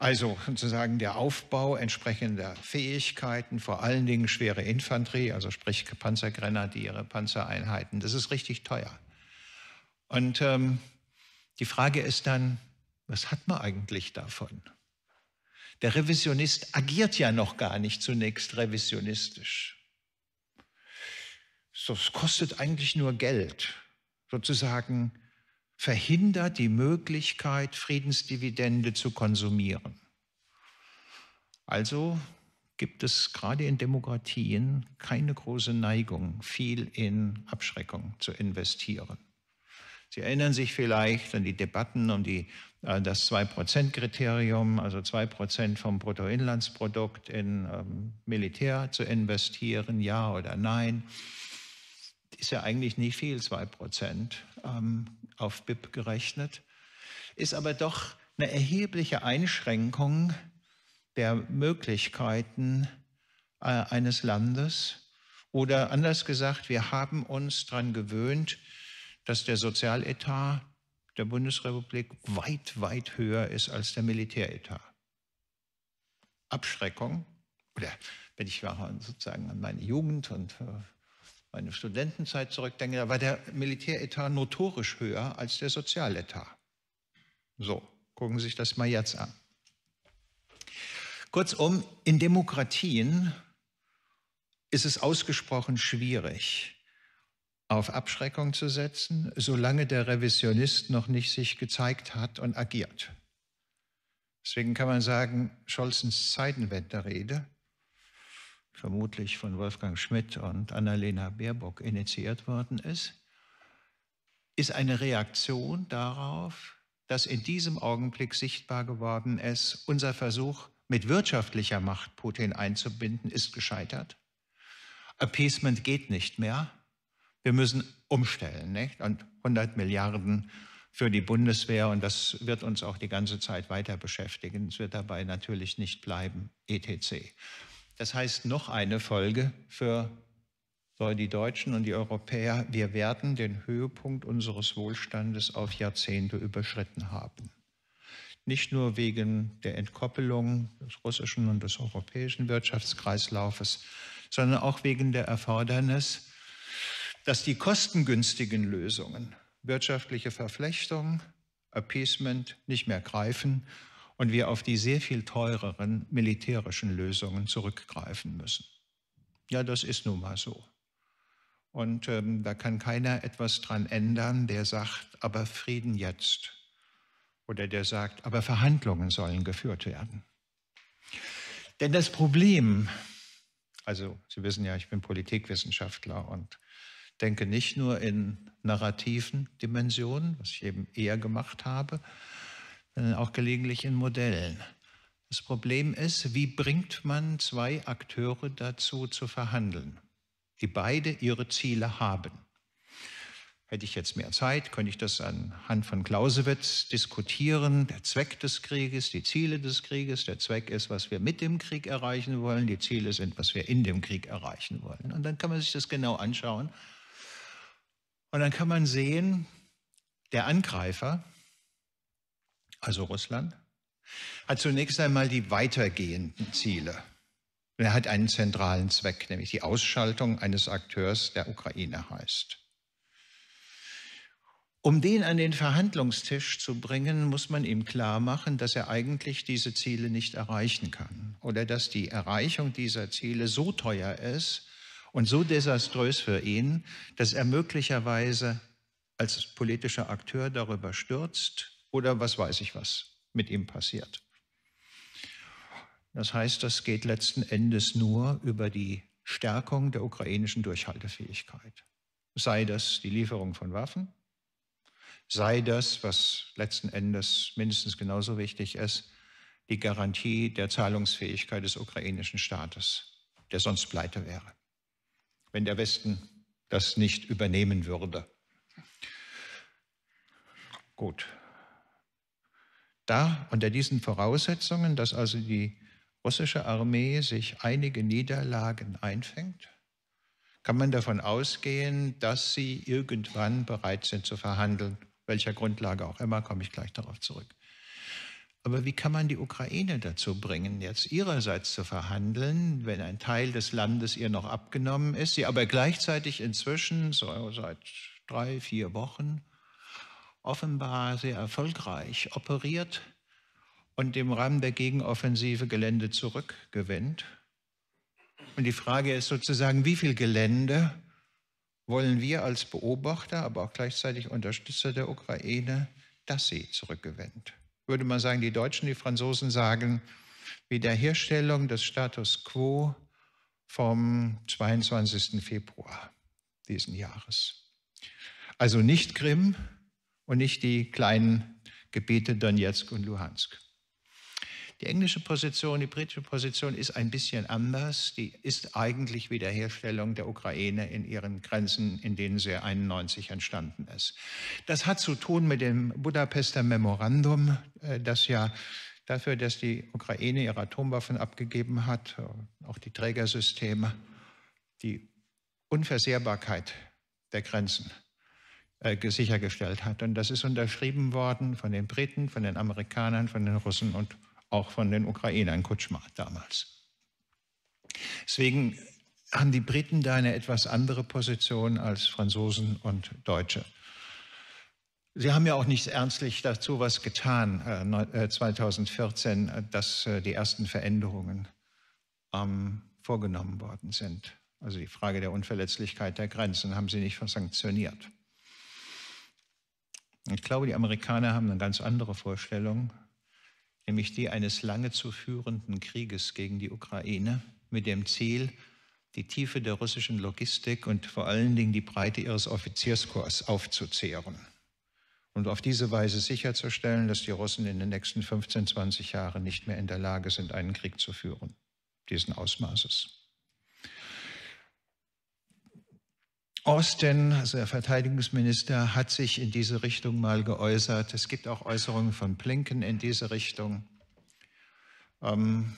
Also sozusagen der Aufbau entsprechender Fähigkeiten, vor allen Dingen schwere Infanterie, also sprich Panzergrenadiere, Panzereinheiten, das ist richtig teuer. Und ähm, die Frage ist dann, was hat man eigentlich davon? Der Revisionist agiert ja noch gar nicht zunächst revisionistisch. Das kostet eigentlich nur Geld, sozusagen verhindert die Möglichkeit, Friedensdividende zu konsumieren. Also gibt es gerade in Demokratien keine große Neigung, viel in Abschreckung zu investieren. Sie erinnern sich vielleicht an die Debatten um die, äh, das 2-Prozent-Kriterium, also 2 Prozent vom Bruttoinlandsprodukt in ähm, Militär zu investieren, ja oder nein ist ja eigentlich nicht viel, 2% ähm, auf BIP gerechnet, ist aber doch eine erhebliche Einschränkung der Möglichkeiten äh, eines Landes. Oder anders gesagt, wir haben uns daran gewöhnt, dass der Sozialetat der Bundesrepublik weit, weit höher ist als der Militäretat. Abschreckung, oder wenn ich mache sozusagen an meine Jugend und äh, meine Studentenzeit zurückdenke, da war der Militäretat notorisch höher als der Sozialetat. So, gucken Sie sich das mal jetzt an. Kurzum, in Demokratien ist es ausgesprochen schwierig, auf Abschreckung zu setzen, solange der Revisionist noch nicht sich gezeigt hat und agiert. Deswegen kann man sagen, Scholzens Zeitenwende-Rede vermutlich von Wolfgang Schmidt und Annalena Baerbock initiiert worden ist, ist eine Reaktion darauf, dass in diesem Augenblick sichtbar geworden ist, unser Versuch, mit wirtschaftlicher Macht Putin einzubinden, ist gescheitert. Appeasement geht nicht mehr. Wir müssen umstellen, nicht? Und 100 Milliarden für die Bundeswehr und das wird uns auch die ganze Zeit weiter beschäftigen. Es wird dabei natürlich nicht bleiben, etc. Das heißt, noch eine Folge für die Deutschen und die Europäer, wir werden den Höhepunkt unseres Wohlstandes auf Jahrzehnte überschritten haben. Nicht nur wegen der Entkoppelung des russischen und des europäischen Wirtschaftskreislaufes, sondern auch wegen der Erfordernis, dass die kostengünstigen Lösungen, wirtschaftliche Verflechtung, Appeasement nicht mehr greifen und wir auf die sehr viel teureren militärischen Lösungen zurückgreifen müssen. Ja, das ist nun mal so. Und ähm, da kann keiner etwas dran ändern, der sagt, aber Frieden jetzt. Oder der sagt, aber Verhandlungen sollen geführt werden. Denn das Problem, also Sie wissen ja, ich bin Politikwissenschaftler und denke nicht nur in narrativen Dimensionen, was ich eben eher gemacht habe, sondern äh, auch gelegentlich in Modellen. Das Problem ist, wie bringt man zwei Akteure dazu zu verhandeln, die beide ihre Ziele haben. Hätte ich jetzt mehr Zeit, könnte ich das anhand von Clausewitz diskutieren. Der Zweck des Krieges, die Ziele des Krieges. Der Zweck ist, was wir mit dem Krieg erreichen wollen. Die Ziele sind, was wir in dem Krieg erreichen wollen. Und dann kann man sich das genau anschauen. Und dann kann man sehen, der Angreifer, also Russland, hat also zunächst einmal die weitergehenden Ziele. er hat einen zentralen Zweck, nämlich die Ausschaltung eines Akteurs, der Ukraine heißt. Um den an den Verhandlungstisch zu bringen, muss man ihm klar machen, dass er eigentlich diese Ziele nicht erreichen kann oder dass die Erreichung dieser Ziele so teuer ist und so desaströs für ihn, dass er möglicherweise als politischer Akteur darüber stürzt oder was weiß ich was mit ihm passiert. Das heißt, das geht letzten Endes nur über die Stärkung der ukrainischen Durchhaltefähigkeit. Sei das die Lieferung von Waffen, sei das, was letzten Endes mindestens genauso wichtig ist, die Garantie der Zahlungsfähigkeit des ukrainischen Staates, der sonst pleite wäre, wenn der Westen das nicht übernehmen würde. Gut, da unter diesen Voraussetzungen, dass also die russische Armee sich einige Niederlagen einfängt, kann man davon ausgehen, dass sie irgendwann bereit sind zu verhandeln. Welcher Grundlage auch immer, komme ich gleich darauf zurück. Aber wie kann man die Ukraine dazu bringen, jetzt ihrerseits zu verhandeln, wenn ein Teil des Landes ihr noch abgenommen ist, sie aber gleichzeitig inzwischen, so seit drei, vier Wochen, offenbar sehr erfolgreich operiert und im Rahmen der Gegenoffensive Gelände zurückgewinnt. Und die Frage ist sozusagen, wie viel Gelände wollen wir als Beobachter, aber auch gleichzeitig Unterstützer der Ukraine, dass sie zurückgewinnt? Würde man sagen, die Deutschen, die Franzosen sagen, Wiederherstellung des Status quo vom 22. Februar diesen Jahres. Also nicht Krim, und nicht die kleinen Gebiete Donetsk und Luhansk. Die englische Position, die britische Position ist ein bisschen anders. Die ist eigentlich Wiederherstellung der Ukraine in ihren Grenzen, in denen sie 91 entstanden ist. Das hat zu tun mit dem Budapester Memorandum, äh, das ja dafür, dass die Ukraine ihre Atomwaffen abgegeben hat, äh, auch die Trägersysteme, die Unversehrbarkeit der Grenzen äh, sichergestellt hat. Und das ist unterschrieben worden von den Briten, von den Amerikanern, von den Russen und auch von den Ukrainern, Kutschma damals. Deswegen haben die Briten da eine etwas andere Position als Franzosen und Deutsche. Sie haben ja auch nicht ernstlich dazu was getan, 2014, äh, äh, äh, dass die ersten Veränderungen ähm, vorgenommen worden sind. Also die Frage der Unverletzlichkeit der Grenzen haben Sie nicht sanktioniert. Ich glaube, die Amerikaner haben eine ganz andere Vorstellung, nämlich die eines lange zu führenden Krieges gegen die Ukraine mit dem Ziel, die Tiefe der russischen Logistik und vor allen Dingen die Breite ihres Offizierskorps aufzuzehren und auf diese Weise sicherzustellen, dass die Russen in den nächsten 15, 20 Jahren nicht mehr in der Lage sind, einen Krieg zu führen, diesen Ausmaßes. Austin, also der Verteidigungsminister, hat sich in diese Richtung mal geäußert. Es gibt auch Äußerungen von Blinken in diese Richtung. Ähm,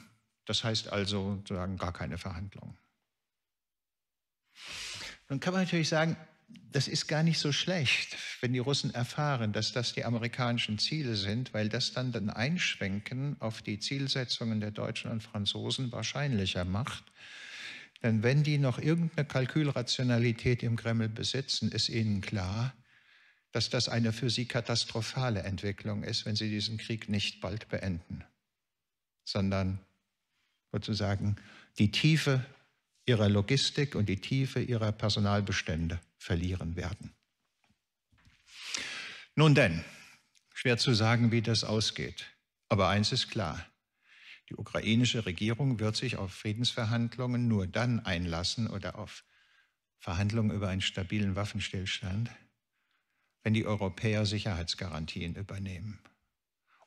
das heißt also sozusagen gar keine Verhandlungen. Nun kann man natürlich sagen, das ist gar nicht so schlecht, wenn die Russen erfahren, dass das die amerikanischen Ziele sind, weil das dann den Einschwenken auf die Zielsetzungen der Deutschen und Franzosen wahrscheinlicher macht denn wenn die noch irgendeine Kalkülrationalität im Kreml besitzen, ist ihnen klar, dass das eine für sie katastrophale Entwicklung ist, wenn sie diesen Krieg nicht bald beenden, sondern sozusagen die Tiefe ihrer Logistik und die Tiefe ihrer Personalbestände verlieren werden. Nun denn, schwer zu sagen, wie das ausgeht. Aber eins ist klar, die ukrainische Regierung wird sich auf Friedensverhandlungen nur dann einlassen oder auf Verhandlungen über einen stabilen Waffenstillstand, wenn die Europäer Sicherheitsgarantien übernehmen,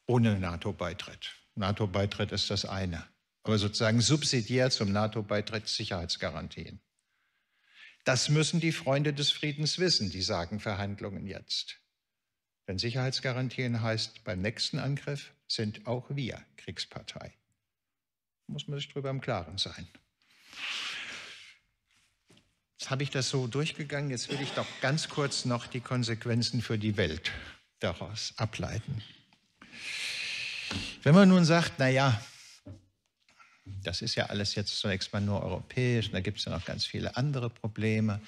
ohne NATO-Beitritt. NATO-Beitritt ist das eine, aber sozusagen subsidiär zum NATO-Beitritt Sicherheitsgarantien. Das müssen die Freunde des Friedens wissen, die sagen Verhandlungen jetzt. Denn Sicherheitsgarantien heißt, beim nächsten Angriff sind auch wir Kriegspartei muss man sich darüber im Klaren sein. Jetzt habe ich das so durchgegangen, jetzt will ich doch ganz kurz noch die Konsequenzen für die Welt daraus ableiten. Wenn man nun sagt, naja, das ist ja alles jetzt zunächst mal nur europäisch, da gibt es ja noch ganz viele andere Probleme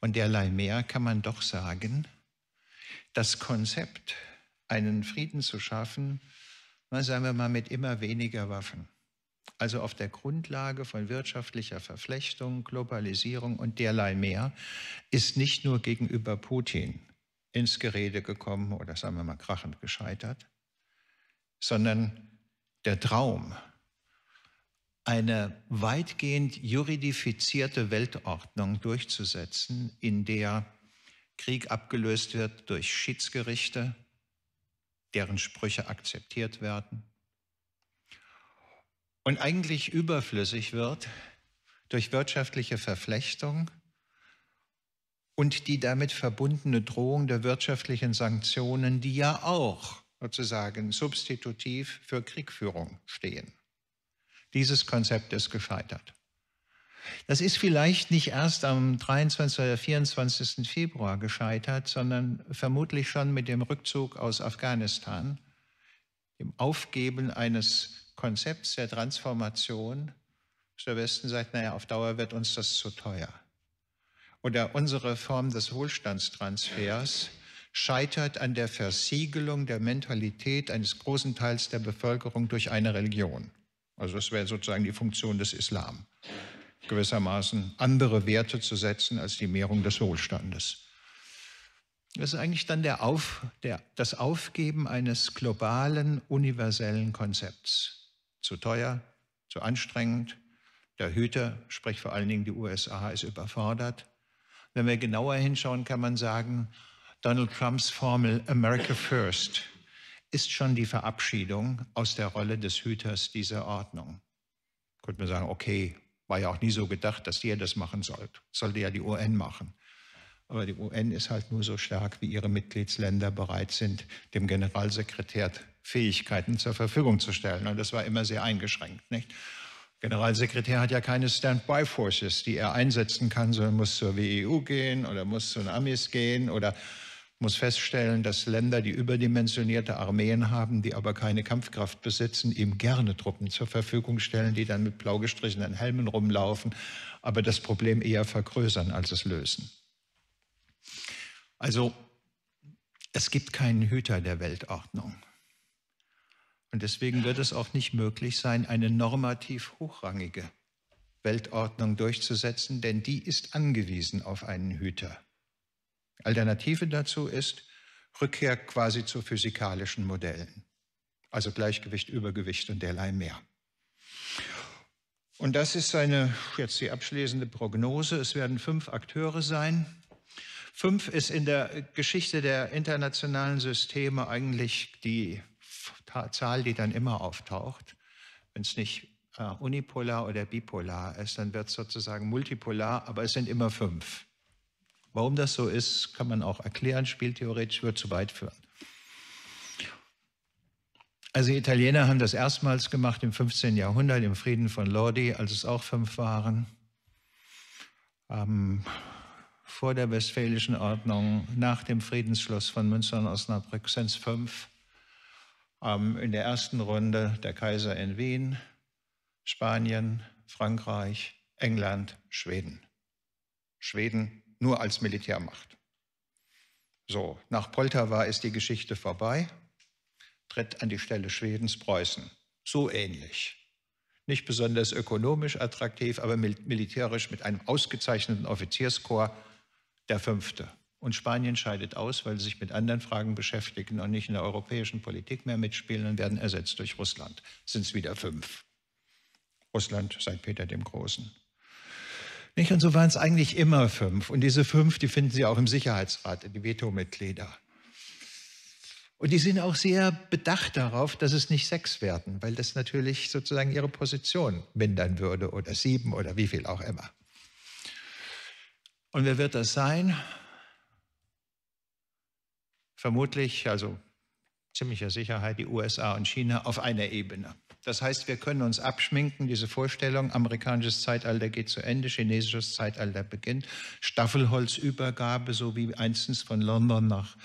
und derlei mehr, kann man doch sagen, das Konzept, einen Frieden zu schaffen, sagen wir mal mit immer weniger Waffen, also auf der Grundlage von wirtschaftlicher Verflechtung, Globalisierung und derlei mehr, ist nicht nur gegenüber Putin ins Gerede gekommen oder sagen wir mal krachend gescheitert, sondern der Traum, eine weitgehend juridifizierte Weltordnung durchzusetzen, in der Krieg abgelöst wird durch Schiedsgerichte, deren Sprüche akzeptiert werden, und eigentlich überflüssig wird durch wirtschaftliche Verflechtung und die damit verbundene Drohung der wirtschaftlichen Sanktionen, die ja auch sozusagen substitutiv für Kriegführung stehen. Dieses Konzept ist gescheitert. Das ist vielleicht nicht erst am 23. oder 24. Februar gescheitert, sondern vermutlich schon mit dem Rückzug aus Afghanistan, dem Aufgeben eines Konzepts der Transformation aus der Westen sagt, naja, auf Dauer wird uns das zu teuer. Oder unsere Form des Wohlstandstransfers scheitert an der Versiegelung der Mentalität eines großen Teils der Bevölkerung durch eine Religion. Also das wäre sozusagen die Funktion des Islam, gewissermaßen andere Werte zu setzen als die Mehrung des Wohlstandes. Das ist eigentlich dann der Auf, der, das Aufgeben eines globalen, universellen Konzepts zu teuer, zu anstrengend. Der Hüter, sprich vor allen Dingen die USA, ist überfordert. Wenn wir genauer hinschauen, kann man sagen, Donald Trumps Formel America First ist schon die Verabschiedung aus der Rolle des Hüters dieser Ordnung. Könnte man sagen, okay, war ja auch nie so gedacht, dass ihr das machen sollt. Sollte ja die UN machen. Aber die UN ist halt nur so stark, wie ihre Mitgliedsländer bereit sind, dem Generalsekretär Fähigkeiten zur Verfügung zu stellen. Und das war immer sehr eingeschränkt. Nicht? Generalsekretär hat ja keine Standby-Forces, die er einsetzen kann, sondern muss zur WEU gehen oder muss zu den Amis gehen oder muss feststellen, dass Länder, die überdimensionierte Armeen haben, die aber keine Kampfkraft besitzen, ihm gerne Truppen zur Verfügung stellen, die dann mit blau gestrichenen Helmen rumlaufen, aber das Problem eher vergrößern als es lösen. Also es gibt keinen Hüter der Weltordnung. Und deswegen wird es auch nicht möglich sein, eine normativ hochrangige Weltordnung durchzusetzen, denn die ist angewiesen auf einen Hüter. Alternative dazu ist Rückkehr quasi zu physikalischen Modellen, also Gleichgewicht, Übergewicht und derlei mehr. Und das ist seine jetzt die abschließende Prognose. Es werden fünf Akteure sein. Fünf ist in der Geschichte der internationalen Systeme eigentlich die Zahl, die dann immer auftaucht. Wenn es nicht äh, unipolar oder bipolar ist, dann wird es sozusagen multipolar, aber es sind immer fünf. Warum das so ist, kann man auch erklären, spieltheoretisch wird zu weit führen. Also die Italiener haben das erstmals gemacht im 15. Jahrhundert im Frieden von Lodi, als es auch fünf waren. Ähm, vor der Westfälischen Ordnung, nach dem Friedensschluss von Münster und Osnabrück sind es fünf. Ähm, in der ersten Runde der Kaiser in Wien, Spanien, Frankreich, England, Schweden. Schweden nur als Militärmacht. So, nach Poltawa ist die Geschichte vorbei, tritt an die Stelle Schwedens Preußen. So ähnlich. Nicht besonders ökonomisch attraktiv, aber militärisch mit einem ausgezeichneten Offizierskorps der fünfte. Und Spanien scheidet aus, weil sie sich mit anderen Fragen beschäftigen und nicht in der europäischen Politik mehr mitspielen und werden ersetzt durch Russland. Sind es wieder fünf. Russland seit Peter dem Großen. Nicht? Und so waren es eigentlich immer fünf. Und diese fünf, die finden Sie auch im Sicherheitsrat, die Veto-Mitglieder. Und die sind auch sehr bedacht darauf, dass es nicht sechs werden, weil das natürlich sozusagen ihre Position mindern würde oder sieben oder wie viel auch immer. Und wer wird das sein? vermutlich, also ziemlicher Sicherheit, die USA und China auf einer Ebene. Das heißt, wir können uns abschminken, diese Vorstellung, amerikanisches Zeitalter geht zu Ende, chinesisches Zeitalter beginnt, Staffelholzübergabe, so wie einstens von London nach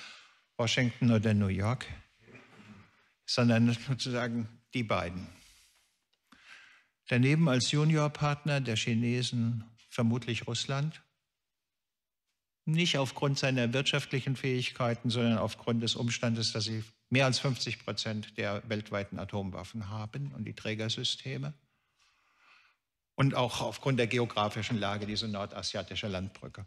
Washington oder New York, sondern sozusagen die beiden. Daneben als Juniorpartner der Chinesen vermutlich Russland, nicht aufgrund seiner wirtschaftlichen Fähigkeiten, sondern aufgrund des Umstandes, dass sie mehr als 50 Prozent der weltweiten Atomwaffen haben und die Trägersysteme. Und auch aufgrund der geografischen Lage dieser nordasiatischen Landbrücke.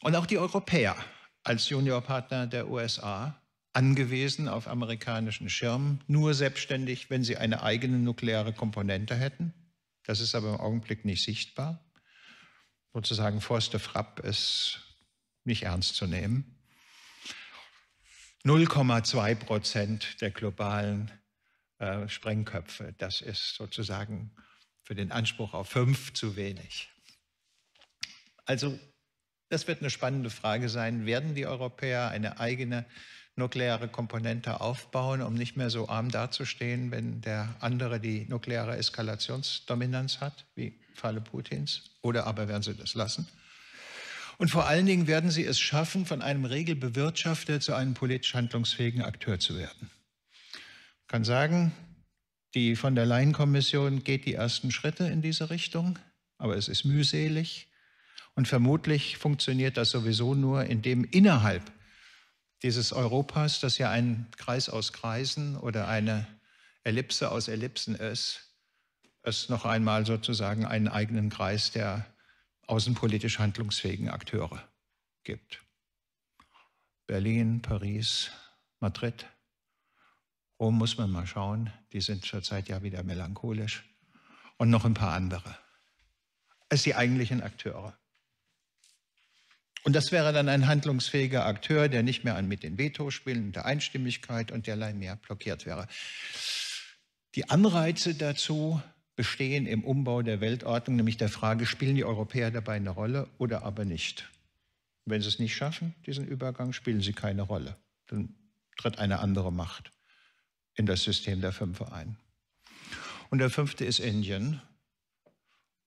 Und auch die Europäer als Juniorpartner der USA, angewiesen auf amerikanischen Schirm, nur selbstständig, wenn sie eine eigene nukleare Komponente hätten. Das ist aber im Augenblick nicht sichtbar sozusagen Forster Frapp ist nicht ernst zu nehmen. 0,2 Prozent der globalen äh, Sprengköpfe, das ist sozusagen für den Anspruch auf fünf zu wenig. Also das wird eine spannende Frage sein. Werden die Europäer eine eigene nukleare Komponente aufbauen, um nicht mehr so arm dazustehen, wenn der andere die nukleare Eskalationsdominanz hat, wie Falle Putins, oder aber werden sie das lassen? Und vor allen Dingen werden sie es schaffen, von einem Regelbewirtschafter zu einem politisch handlungsfähigen Akteur zu werden. Ich kann sagen, die von der Leyen-Kommission geht die ersten Schritte in diese Richtung, aber es ist mühselig. Und vermutlich funktioniert das sowieso nur, indem innerhalb dieses Europas, das ja ein Kreis aus Kreisen oder eine Ellipse aus Ellipsen ist, es noch einmal sozusagen einen eigenen Kreis der außenpolitisch handlungsfähigen Akteure gibt. Berlin, Paris, Madrid, Rom muss man mal schauen, die sind zurzeit ja wieder melancholisch und noch ein paar andere als die eigentlichen Akteure. Und das wäre dann ein handlungsfähiger Akteur, der nicht mehr mit den Veto-Spielen, der Einstimmigkeit und derlei mehr blockiert wäre. Die Anreize dazu, bestehen im Umbau der Weltordnung, nämlich der Frage, spielen die Europäer dabei eine Rolle oder aber nicht. Wenn sie es nicht schaffen, diesen Übergang, spielen sie keine Rolle. Dann tritt eine andere Macht in das System der Fünfe ein. Und der fünfte ist Indien.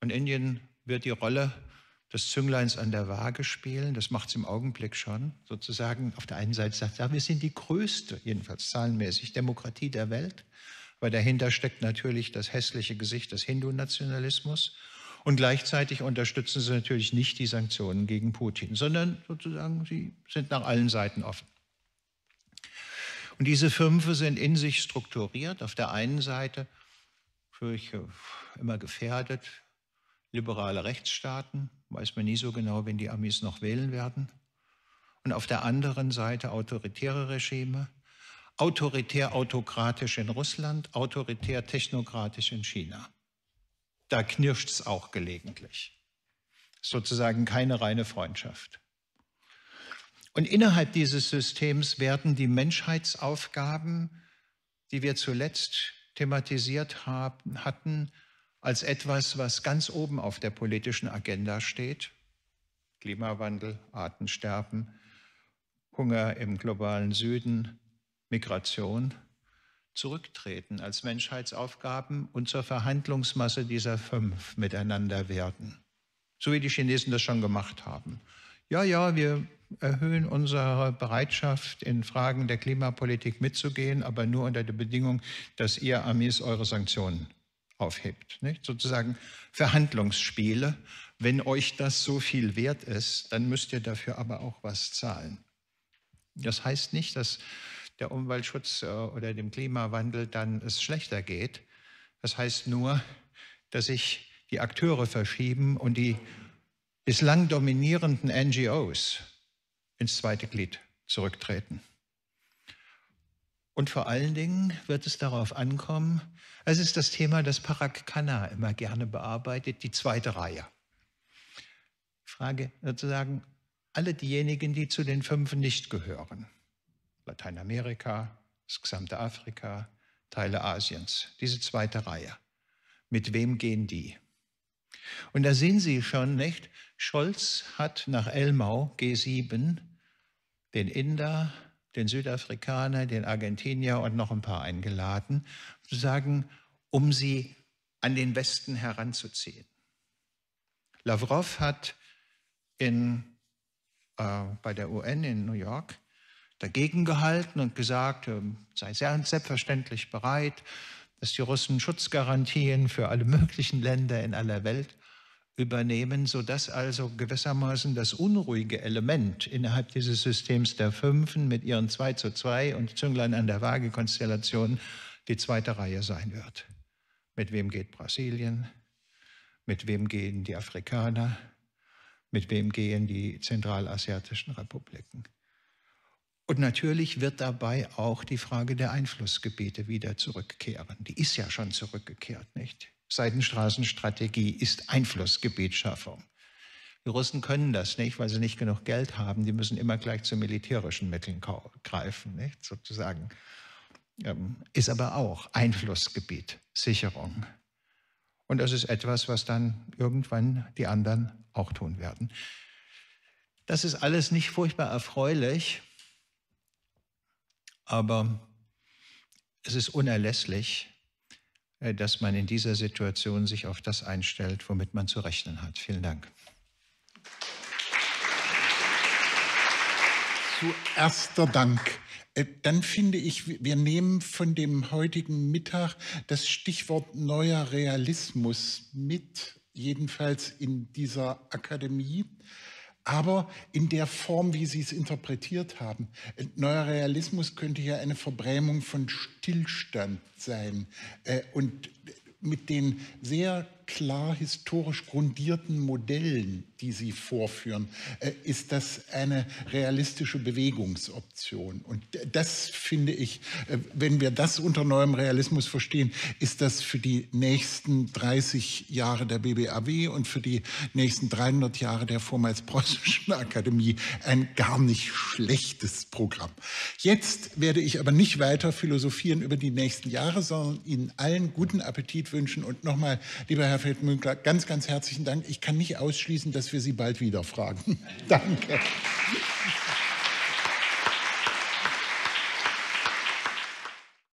Und Indien wird die Rolle des Züngleins an der Waage spielen. Das macht es im Augenblick schon. Sozusagen auf der einen Seite sagt, ja, wir sind die größte, jedenfalls zahlenmäßig, Demokratie der Welt weil dahinter steckt natürlich das hässliche Gesicht des Hindu-Nationalismus. Und gleichzeitig unterstützen sie natürlich nicht die Sanktionen gegen Putin, sondern sozusagen, sie sind nach allen Seiten offen. Und diese Fünfe sind in sich strukturiert. Auf der einen Seite Kirche äh, immer gefährdet, liberale Rechtsstaaten, weiß man nie so genau, wen die Amis noch wählen werden. Und auf der anderen Seite autoritäre Regime, autoritär-autokratisch in Russland, autoritär-technokratisch in China. Da knirscht es auch gelegentlich. Sozusagen keine reine Freundschaft. Und innerhalb dieses Systems werden die Menschheitsaufgaben, die wir zuletzt thematisiert haben, hatten, als etwas, was ganz oben auf der politischen Agenda steht. Klimawandel, Artensterben, Hunger im globalen Süden, Migration zurücktreten als Menschheitsaufgaben und zur Verhandlungsmasse dieser fünf miteinander werden. So wie die Chinesen das schon gemacht haben. Ja, ja, wir erhöhen unsere Bereitschaft, in Fragen der Klimapolitik mitzugehen, aber nur unter der Bedingung, dass ihr Armees eure Sanktionen aufhebt. Nicht? Sozusagen Verhandlungsspiele. Wenn euch das so viel wert ist, dann müsst ihr dafür aber auch was zahlen. Das heißt nicht, dass der Umweltschutz äh, oder dem Klimawandel dann es schlechter geht. Das heißt nur, dass sich die Akteure verschieben und die bislang dominierenden NGOs ins zweite Glied zurücktreten. Und vor allen Dingen wird es darauf ankommen, es ist das Thema, das Parag Khanna immer gerne bearbeitet, die zweite Reihe. Frage sozusagen, alle diejenigen, die zu den Fünfen nicht gehören. Lateinamerika, das gesamte Afrika, Teile Asiens. Diese zweite Reihe. Mit wem gehen die? Und da sehen Sie schon, nicht? Scholz hat nach Elmau G7 den Inder, den Südafrikaner, den Argentinier und noch ein paar eingeladen, sozusagen, um sie an den Westen heranzuziehen. Lavrov hat in, äh, bei der UN in New York dagegen gehalten und gesagt, ähm, sei sehr selbstverständlich bereit, dass die Russen Schutzgarantien für alle möglichen Länder in aller Welt übernehmen, sodass also gewissermaßen das unruhige Element innerhalb dieses Systems der Fünfen mit ihren 2 zu 2 und Zünglein an der Waage-Konstellation die zweite Reihe sein wird. Mit wem geht Brasilien? Mit wem gehen die Afrikaner? Mit wem gehen die zentralasiatischen Republiken? Und natürlich wird dabei auch die Frage der Einflussgebiete wieder zurückkehren. Die ist ja schon zurückgekehrt, nicht? Seitenstraßenstrategie ist Einflussgebietschaffung. Die Russen können das nicht, weil sie nicht genug Geld haben. Die müssen immer gleich zu militärischen Mitteln greifen, nicht? sozusagen. Ähm, ist aber auch Einflussgebiet, Sicherung. Und das ist etwas, was dann irgendwann die anderen auch tun werden. Das ist alles nicht furchtbar erfreulich, aber es ist unerlässlich, äh, dass man in dieser Situation sich auf das einstellt, womit man zu rechnen hat. Vielen Dank. Zuerster Dank. Äh, dann finde ich, wir nehmen von dem heutigen Mittag das Stichwort neuer Realismus mit, jedenfalls in dieser Akademie aber in der Form, wie Sie es interpretiert haben. Neuer Realismus könnte ja eine Verbrämung von Stillstand sein äh, und mit den sehr klar historisch grundierten Modellen die Sie vorführen, äh, ist das eine realistische Bewegungsoption. Und das finde ich, äh, wenn wir das unter neuem Realismus verstehen, ist das für die nächsten 30 Jahre der BBAW und für die nächsten 300 Jahre der vormals Preußischen Akademie ein gar nicht schlechtes Programm. Jetzt werde ich aber nicht weiter philosophieren über die nächsten Jahre, sondern Ihnen allen guten Appetit wünschen und nochmal, lieber Herr Feldmünkler, ganz, ganz herzlichen Dank. Ich kann nicht ausschließen, dass dass wir Sie bald wieder fragen. [LAUGHS] Danke.